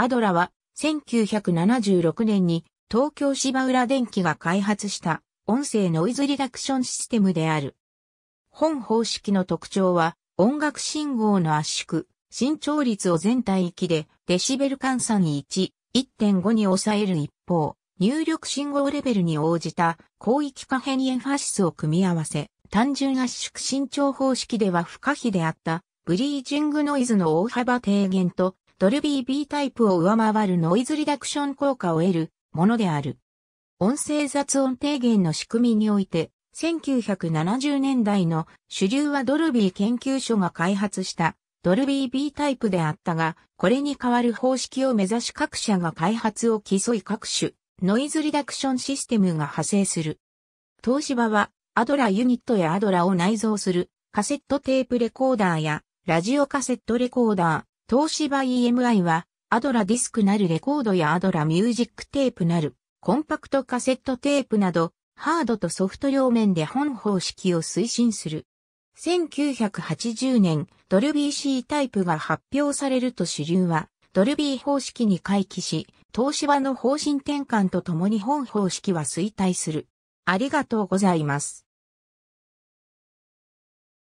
アドラは1976年に東京芝浦電機が開発した音声ノイズリダクションシステムである。本方式の特徴は音楽信号の圧縮、伸長率を全帯域でデシベル換算1、1.5に抑える一方、入力信号レベルに応じた広域可変エンファシスを組み合わせ、単純圧縮伸長方式では不可避であったブリージングノイズの大幅低減とドルビー B タイプを上回るノイズリダクション効果を得るものである。音声雑音低減の仕組みにおいて、1970年代の主流はドルビー研究所が開発したドルビー B タイプであったが、これに代わる方式を目指し各社が開発を競い各種ノイズリダクションシステムが派生する。東芝はアドラユニットやアドラを内蔵するカセットテープレコーダーやラジオカセットレコーダー、東芝 EMI は、アドラディスクなるレコードやアドラミュージックテープなる、コンパクトカセットテープなど、ハードとソフト両面で本方式を推進する。1980年、ドルビー C タイプが発表されると主流は、ドルビー方式に回帰し、東芝の方針転換とともに本方式は衰退する。ありがとうございます。